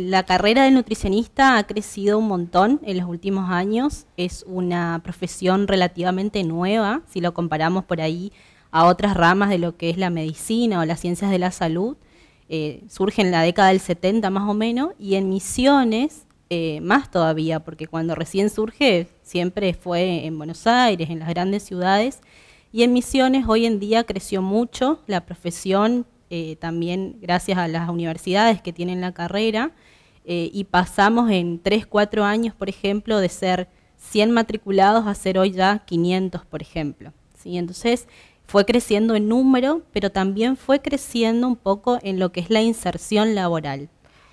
La carrera de nutricionista ha crecido un montón en los últimos años. Es una profesión relativamente nueva, si lo comparamos por ahí a otras ramas de lo que es la medicina o las ciencias de la salud. Eh, surge en la década del 70 más o menos y en misiones eh, más todavía, porque cuando recién surge siempre fue en Buenos Aires, en las grandes ciudades, y en misiones hoy en día creció mucho la profesión eh, también gracias a las universidades que tienen la carrera, eh, y pasamos en 3, 4 años, por ejemplo, de ser 100 matriculados a ser hoy ya 500, por ejemplo. ¿sí? Entonces, fue creciendo en número, pero también fue creciendo un poco en lo que es la inserción laboral.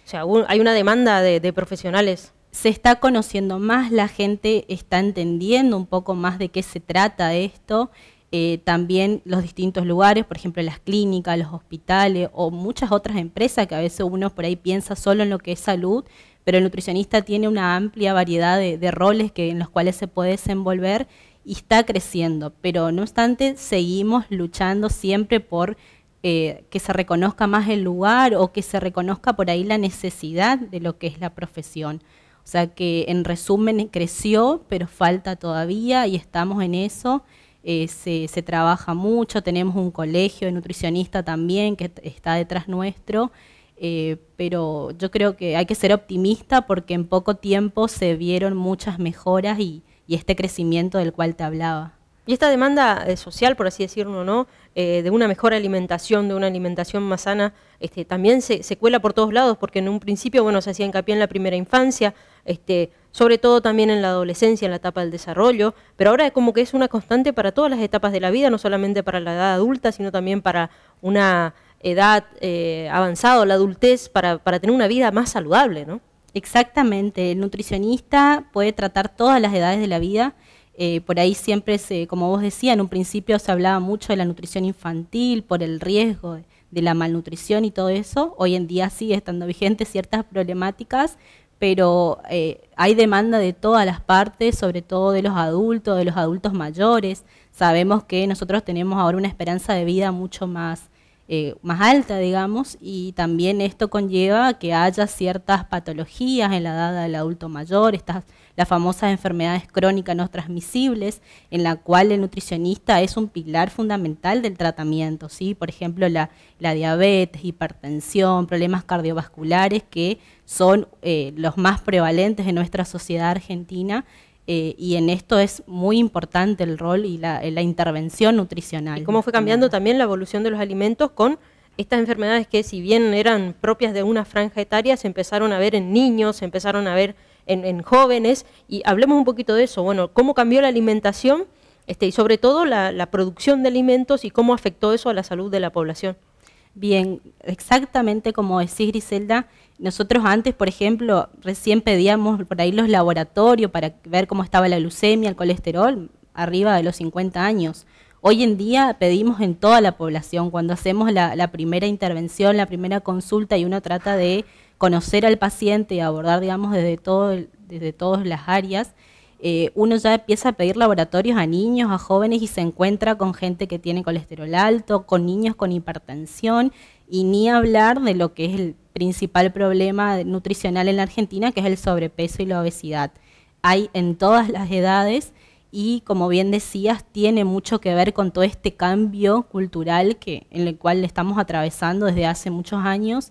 O sea, hay una demanda de, de profesionales se está conociendo más, la gente está entendiendo un poco más de qué se trata esto eh, también los distintos lugares, por ejemplo las clínicas, los hospitales o muchas otras empresas que a veces uno por ahí piensa solo en lo que es salud, pero el nutricionista tiene una amplia variedad de, roles que, en los cuales se puede desenvolver y está creciendo, pero no obstante seguimos luchando siempre por eh, que se reconozca más el lugar o que se reconozca por ahí la necesidad de lo que es la profesión. O sea que en resumen creció, pero falta todavía y estamos en eso. Eh, se, trabaja mucho, tenemos un colegio de nutricionista también que está detrás nuestro, eh, pero yo creo que hay que ser optimista porque en poco tiempo se vieron muchas mejoras y, este crecimiento del cual te hablaba. Y esta demanda eh, social, por así decirlo, ¿no? de una mejor alimentación, de una alimentación más sana, este, también se, cuela por todos lados, porque en un principio, bueno, se hacía hincapié en la primera infancia, este, sobre todo también en la adolescencia, en la etapa del desarrollo, pero ahora es como que es una constante para todas las etapas de la vida, no solamente para la edad adulta, sino también para una edad eh, avanzada, la adultez, para, tener una vida más saludable, ¿no? Exactamente, el nutricionista puede tratar todas las edades de la vida. Eh, por ahí siempre, se, como vos decías, en un principio se hablaba mucho de la nutrición infantil por el riesgo de la malnutrición y todo eso. Hoy en día sigue estando vigente ciertas problemáticas, pero eh, hay demanda de todas las partes, sobre todo de los adultos, de los adultos mayores. Sabemos que nosotros tenemos ahora una esperanza de vida mucho más, eh, más alta, digamos, y también esto conlleva que haya ciertas patologías en la edad del adulto mayor, estas las famosas enfermedades crónicas no transmisibles, en la cual el nutricionista es un pilar fundamental del tratamiento, ¿sí? por ejemplo, la, diabetes, hipertensión, problemas cardiovasculares, que son eh, los más prevalentes en nuestra sociedad argentina, eh, y en esto es muy importante el rol y la, intervención nutricional. ¿Y cómo fue cambiando también la evolución de los alimentos con estas enfermedades que si bien eran propias de una franja etaria, se empezaron a ver en niños, se empezaron a ver en, jóvenes, y hablemos un poquito de eso, bueno, cómo cambió la alimentación este, y sobre todo la, producción de alimentos y cómo afectó eso a la salud de la población. Bien, exactamente como decís Griselda, nosotros antes, por ejemplo, recién pedíamos por ahí los laboratorios para ver cómo estaba la leucemia, el colesterol, arriba de los 50 años. Hoy en día pedimos en toda la población, cuando hacemos la, la primera intervención, la primera consulta y uno trata de conocer al paciente y abordar, digamos, desde, todo, desde todas las áreas, eh, uno ya empieza a pedir laboratorios a niños, a jóvenes y se encuentra con gente que tiene colesterol alto, con niños con hipertensión y ni hablar de lo que es el principal problema nutricional en la Argentina, que es el sobrepeso y la obesidad. Hay en todas las edades y, como bien decías, tiene mucho que ver con todo este cambio cultural que, en el cual estamos atravesando desde hace muchos años.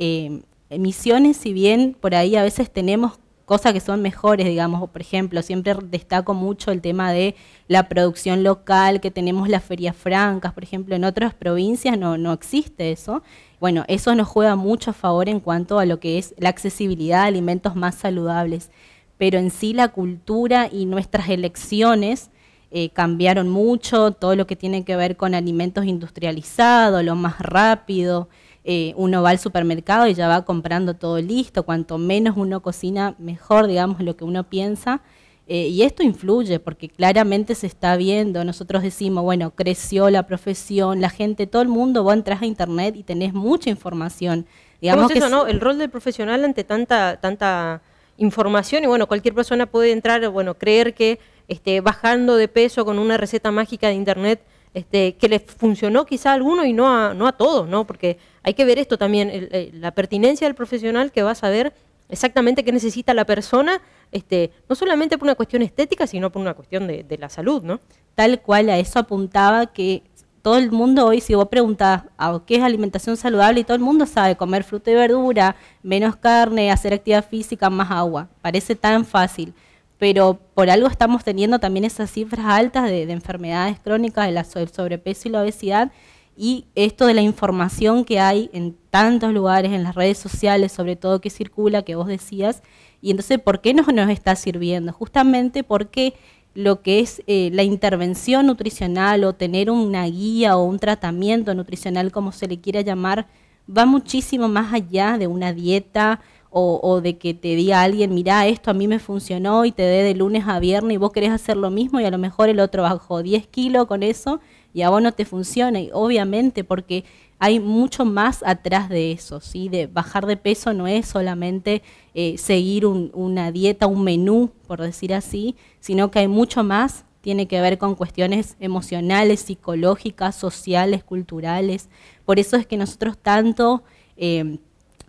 Eh, emisiones si bien por ahí a veces tenemos cosas que son mejores, digamos, por ejemplo, siempre destaco mucho el tema de la producción local, que tenemos las ferias francas, por ejemplo, en otras provincias no, existe eso. Bueno, eso nos juega mucho a favor en cuanto a lo que es la accesibilidad a alimentos más saludables, pero en sí la cultura y nuestras elecciones eh, cambiaron mucho, todo lo que tiene que ver con alimentos industrializados, lo más rápido, eh, uno va al supermercado y ya va comprando todo listo, cuanto menos uno cocina, mejor, digamos, lo que uno piensa. Eh, y esto influye porque claramente se está viendo, nosotros decimos, bueno, creció la profesión, la gente, todo el mundo, vos entras a internet y tenés mucha información. Digamos ¿no? El rol del profesional ante tanta, tanta información y bueno, cualquier persona puede entrar, bueno, creer que este, bajando de peso con una receta mágica de internet este, que le funcionó quizá a alguno y no a, no a todos, ¿no? Porque hay que ver esto también, la pertinencia del profesional que va a saber exactamente qué necesita la persona, este, no solamente por una cuestión estética, sino por una cuestión de, de la salud, ¿no? Tal cual, a eso apuntaba que todo el mundo hoy, si vos preguntas qué es alimentación saludable, y todo el mundo sabe comer fruta y verdura, menos carne, hacer actividad física, más agua. Parece tan fácil pero por algo estamos teniendo también esas cifras altas de, enfermedades crónicas, del sobrepeso y la obesidad, y esto de la información que hay en tantos lugares, en las redes sociales, sobre todo que circula, que vos decías, y entonces, ¿por qué no nos está sirviendo? Justamente porque lo que es eh, la intervención nutricional o tener una guía o un tratamiento nutricional, como se le quiera llamar, va muchísimo más allá de una dieta, o, de que te diga alguien, mirá, esto a mí me funcionó y te dé de lunes a viernes y vos querés hacer lo mismo y a lo mejor el otro bajó 10 kilos con eso y a vos no te funciona. Y obviamente, porque hay mucho más atrás de eso, ¿sí? De bajar de peso no es solamente eh, seguir una dieta, un menú, por decir así, sino que hay mucho más, tiene que ver con cuestiones emocionales, psicológicas, sociales, culturales. Por eso es que nosotros tanto... Eh,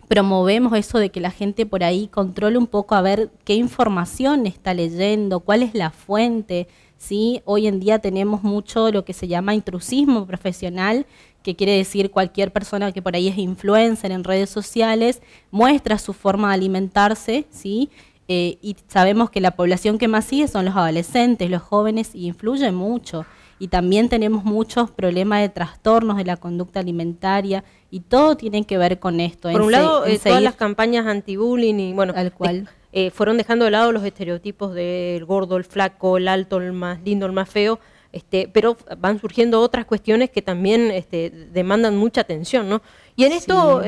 promovemos eso de que la gente por ahí controle un poco a ver qué información está leyendo, cuál es la fuente. ¿sí? Hoy en día tenemos mucho lo que se llama intrusismo profesional, que quiere decir cualquier persona que por ahí es influencer en redes sociales, muestra su forma de alimentarse, ¿sí? Eh, y sabemos que la población que más sigue son los adolescentes, los jóvenes, y influye mucho y también tenemos muchos problemas de trastornos de la conducta alimentaria y todo tiene que ver con esto. Por un lado, eh, todas las campañas anti-bullying y bueno, eh, eh, fueron dejando de lado los estereotipos del gordo, el flaco, el alto, el más lindo, el más feo. Este, pero van surgiendo otras cuestiones que también este, demandan mucha atención, ¿no? Y en esto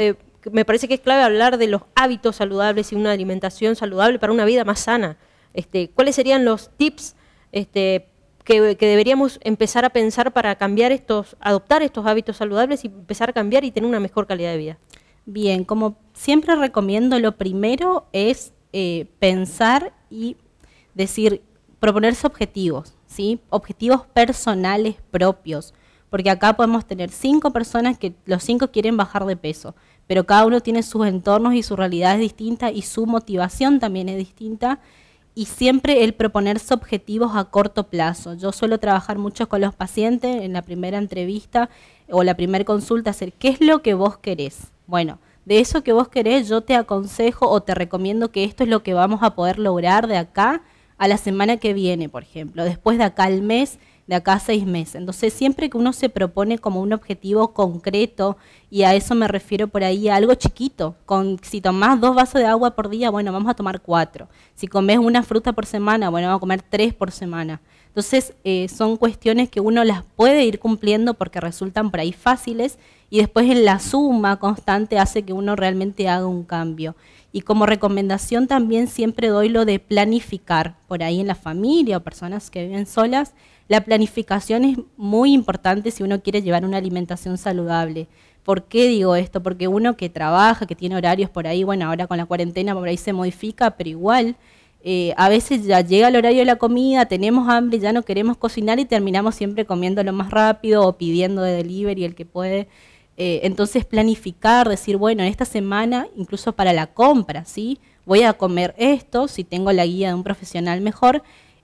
me parece que es clave hablar de los hábitos saludables y una alimentación saludable para una vida más sana. Este, ¿Cuáles serían los tips este, que, deberíamos empezar a pensar para cambiar estos, adoptar estos hábitos saludables y empezar a cambiar y tener una mejor calidad de vida? Bien, como siempre recomiendo, lo primero es eh, pensar y decir, proponerse objetivos, ¿sí? Objetivos personales propios porque acá podemos tener cinco personas que los cinco quieren bajar de peso, pero cada uno tiene sus entornos y su realidad es distinta y su motivación también es distinta y siempre el proponerse objetivos a corto plazo. Yo suelo trabajar mucho con los pacientes en la primera entrevista o la primera consulta, hacer qué es lo que vos querés. Bueno, de eso que vos querés yo te aconsejo o te recomiendo que esto es lo que vamos a poder lograr de acá a la semana que viene, por ejemplo, después de acá al mes de acá a seis meses. Entonces, siempre que uno se propone como un objetivo concreto, y a eso me refiero por ahí, algo chiquito, con si tomás dos vasos de agua por día, bueno, vamos a tomar cuatro. Si comes una fruta por semana, bueno, vamos a comer tres por semana. Entonces, eh, son cuestiones que uno las puede ir cumpliendo porque resultan por ahí fáciles y después en la suma constante hace que uno realmente haga un cambio. Y como recomendación también siempre doy lo de planificar por ahí en la familia o personas que viven solas, la planificación es muy importante si uno quiere llevar una alimentación saludable. ¿Por qué digo esto? Porque uno que trabaja, que tiene horarios por ahí, bueno, ahora con la cuarentena por ahí se modifica, pero igual eh, a veces ya llega el horario de la comida, tenemos hambre, ya no queremos cocinar y terminamos siempre comiendo lo más rápido o pidiendo de delivery el que puede. Eh, entonces planificar, decir, bueno, esta semana, incluso para la compra, ¿sí? Voy a comer esto, si tengo la guía de un profesional mejor,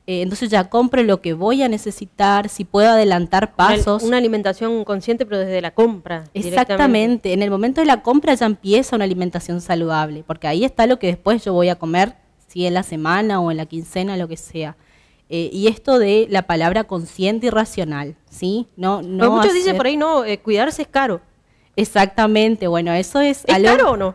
eh, entonces ya compro lo que voy a necesitar, si puedo adelantar pasos. Una, alimentación consciente, pero desde la compra. Exactamente, en el momento de la compra ya empieza una alimentación saludable, porque ahí está lo que después yo voy a comer, si en la semana o en la quincena, lo que sea. Eh, y esto de la palabra consciente y racional, ¿sí? No, no muchos dicen por ahí, no, eh, cuidarse es caro. Exactamente, bueno, eso es... ¿Es caro o no?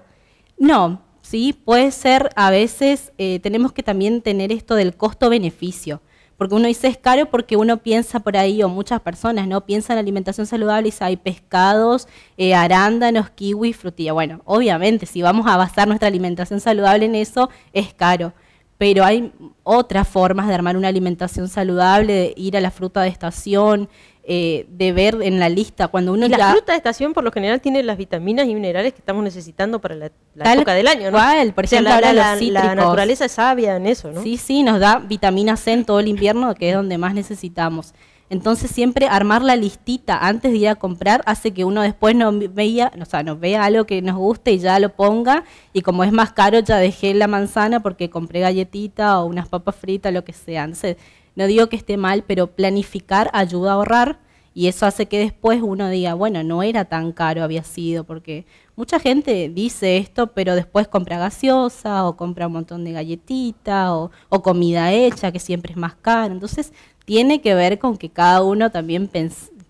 No, ¿sí? Puede ser, a veces eh, tenemos que también tener esto del costo-beneficio, porque uno dice es caro porque uno piensa por ahí, o muchas personas, ¿no? Piensan en alimentación saludable y dice, hay pescados, eh, arándanos, kiwis, frutilla. Bueno, obviamente, si vamos a basar nuestra alimentación saludable en eso, es caro. Pero hay otras formas de armar una alimentación saludable, de ir a la fruta de estación, eh, de ver en la lista cuando uno y la fruta de estación por lo general tiene las vitaminas y minerales que estamos necesitando para la, época del año ¿no? por la, naturaleza es sabia en eso ¿no? sí sí nos da vitamina C en todo el invierno que es donde más necesitamos entonces siempre armar la listita antes de ir a comprar hace que uno después no vea, o sea, nos vea algo que nos guste y ya lo ponga. Y como es más caro, ya dejé la manzana porque compré galletita o unas papas fritas, lo que sea. Entonces, no digo que esté mal, pero planificar ayuda a ahorrar y eso hace que después uno diga, bueno, no era tan caro había sido, porque mucha gente dice esto, pero después compra gaseosa o compra un montón de galletita o, comida hecha, que siempre es más caro. Entonces, tiene que ver con que cada uno también,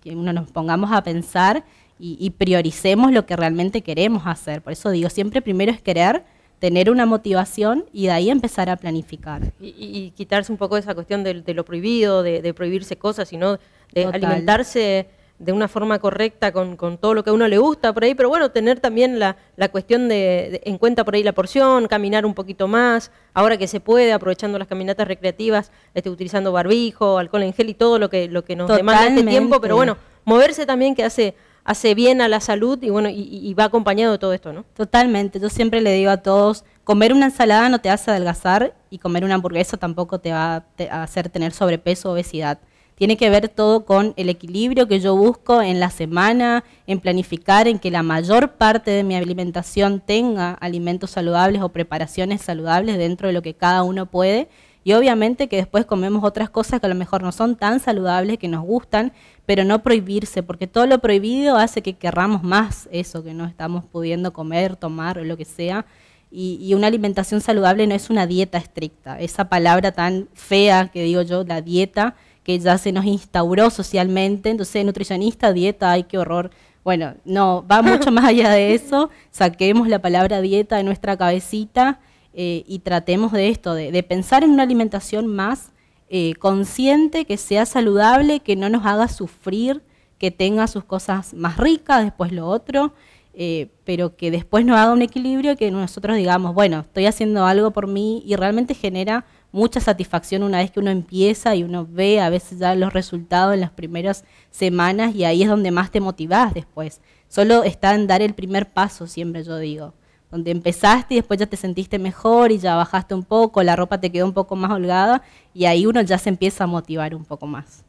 que uno nos pongamos a pensar y, y prioricemos lo que realmente queremos hacer. Por eso digo, siempre primero es querer tener una motivación y de ahí empezar a planificar. Y, quitarse un poco esa cuestión de, lo prohibido, de, prohibirse cosas, sino de alimentarse de una forma correcta con, todo lo que a uno le gusta por ahí, pero bueno, tener también la, cuestión de, en cuenta por ahí la porción, caminar un poquito más, ahora que se puede, aprovechando las caminatas recreativas, este, utilizando barbijo, alcohol en gel y todo lo que, lo que nos demanda este tiempo, pero bueno, moverse también que hace hace bien a la salud y bueno, y, va acompañado de todo esto, ¿no? Totalmente, yo siempre le digo a todos, comer una ensalada no te hace adelgazar y comer una hamburguesa tampoco te va a, a hacer tener sobrepeso o obesidad. Tiene que ver todo con el equilibrio que yo busco en la semana, en planificar, en que la mayor parte de mi alimentación tenga alimentos saludables o preparaciones saludables dentro de lo que cada uno puede. Y obviamente que después comemos otras cosas que a lo mejor no son tan saludables, que nos gustan, pero no prohibirse, porque todo lo prohibido hace que querramos más eso que no estamos pudiendo comer, tomar o lo que sea. Y, una alimentación saludable no es una dieta estricta, esa palabra tan fea que digo yo, la dieta, que ya se nos instauró socialmente, entonces nutricionista, dieta, ay, qué horror. Bueno, no, va mucho más allá de eso, saquemos la palabra dieta de nuestra cabecita eh, y tratemos de esto, de, de pensar en una alimentación más eh, consciente, que sea saludable, que no nos haga sufrir, que tenga sus cosas más ricas, después lo otro, eh, pero que después nos haga un equilibrio que nosotros digamos, bueno, estoy haciendo algo por mí y realmente genera mucha satisfacción una vez que uno empieza y uno ve a veces ya los resultados en las primeras semanas y ahí es donde más te motivás después. Solo está en dar el primer paso, siempre yo digo donde empezaste y después ya te sentiste mejor y ya bajaste un poco, la ropa te quedó un poco más holgada y ahí uno ya se empieza a motivar un poco más.